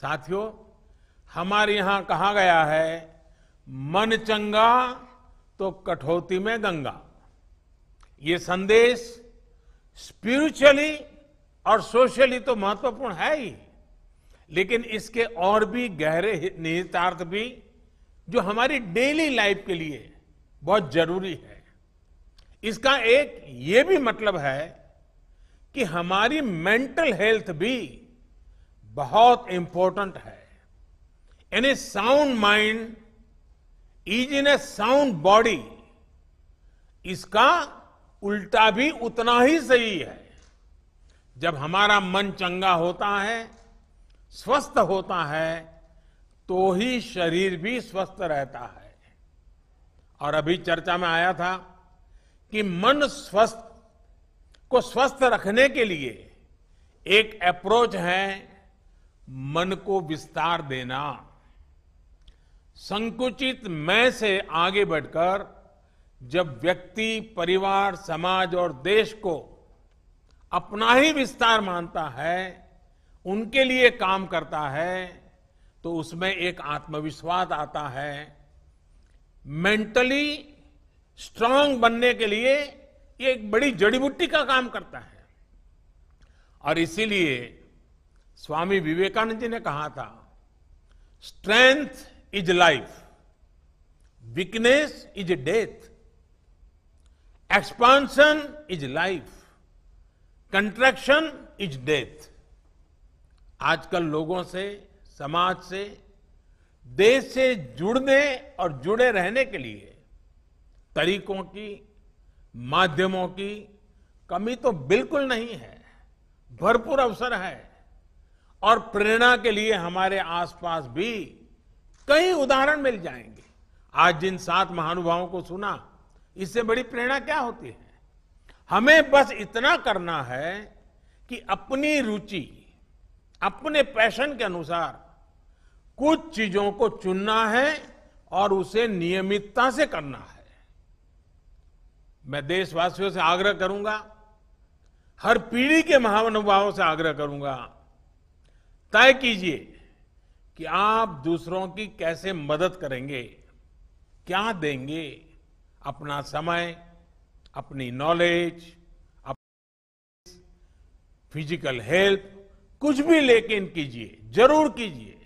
साथियों हमारे यहां कहा गया है मन चंगा तो कठौती में गंगा ये संदेश स्पिरिचुअली और सोशली तो महत्वपूर्ण है ही लेकिन इसके और भी गहरे निहितार्थ भी जो हमारी डेली लाइफ के लिए बहुत जरूरी है इसका एक ये भी मतलब है कि हमारी मेंटल हेल्थ भी बहुत इंपॉर्टेंट है any sound mind is in a sound body इसका उल्टा भी उतना ही सही है जब हमारा मन चंगा होता है स्वस्थ होता है तो ही शरीर भी स्वस्थ रहता है और अभी चर्चा में आया था कि मन स्वस्थ को स्वस्थ रखने के लिए एक अप्रोच है मन को विस्तार देना संकुचित मैं से आगे बढ़कर जब व्यक्ति परिवार समाज और देश को अपना ही विस्तार मानता है उनके लिए काम करता है तो उसमें एक आत्मविश्वास आता है मेंटली स्ट्रांग बनने के लिए ये एक बड़ी जड़ी बूटी का काम करता है और इसीलिए स्वामी विवेकानंद जी ने कहा था strength is life weakness is death expansion is life contraction is death आजकल लोगों से समाज से देश से जुड़ने और जुड़े रहने के लिए तरीकों की माध्यमों की कमी तो बिल्कुल नहीं है भरपूर अवसर है और प्रेरणा के लिए हमारे आसपास भी कई उदाहरण मिल जाएंगे आज जिन सात महानुभावों को सुना इससे बड़ी प्रेरणा क्या होती है हमें बस इतना करना है कि अपनी रुचि अपने पैशन के अनुसार कुछ चीजों को चुनना है और उसे नियमितता से करना है मैं देशवासियों से आग्रह करूंगा हर पीढ़ी के महानुभावों से आग्रह करूंगा तय कीजिए कि आप दूसरों की कैसे मदद करेंगे क्या देंगे अपना समय अपनी नॉलेज फिजिकल हेल्थ कुछ भी लेकिन कीजिए जरूर कीजिए